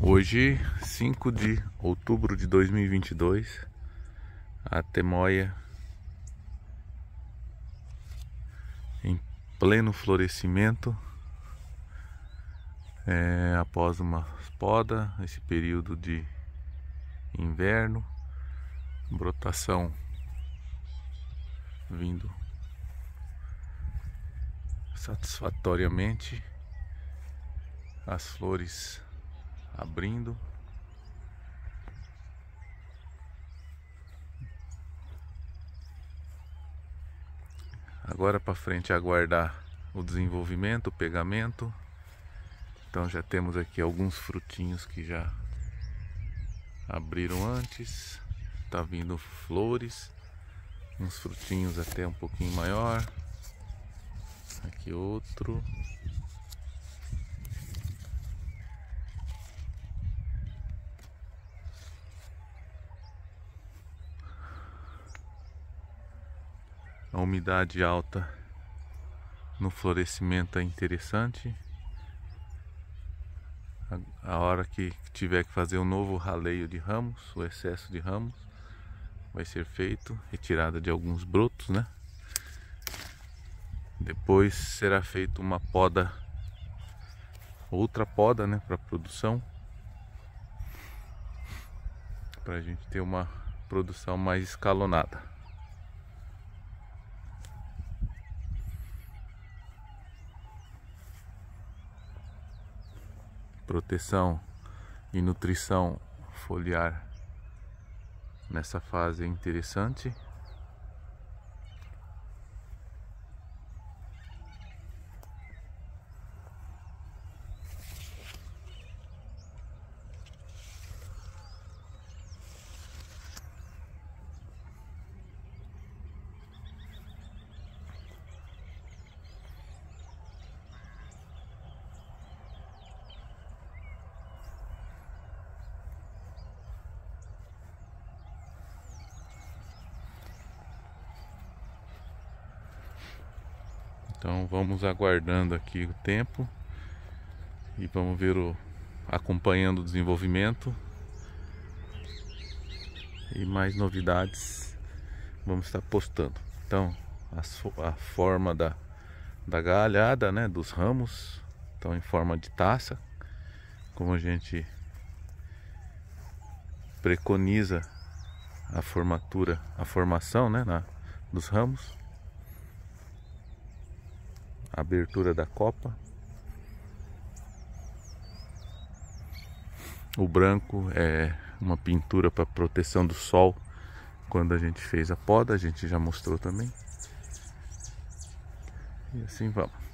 Hoje, 5 de outubro de 2022, a Temoia em pleno florescimento, é, após uma poda, esse período de inverno, brotação vindo satisfatoriamente, as flores abrindo. Agora para frente é aguardar o desenvolvimento, o pegamento. Então já temos aqui alguns frutinhos que já abriram antes. Tá vindo flores, uns frutinhos até um pouquinho maior. Aqui outro. A umidade alta no florescimento é interessante. A, a hora que tiver que fazer um novo raleio de ramos, o excesso de ramos, vai ser feito, retirada de alguns brotos, né? Depois será feita uma poda, outra poda, né, para produção, para a gente ter uma produção mais escalonada. proteção e nutrição foliar nessa fase é interessante Então vamos aguardando aqui o tempo e vamos ver o acompanhando o desenvolvimento e mais novidades vamos estar postando. Então a, a forma da, da galhada, né, dos ramos, então em forma de taça, como a gente preconiza a formatura, a formação, né, na, dos ramos abertura da copa. O branco é uma pintura para proteção do sol. Quando a gente fez a poda, a gente já mostrou também. E assim vamos.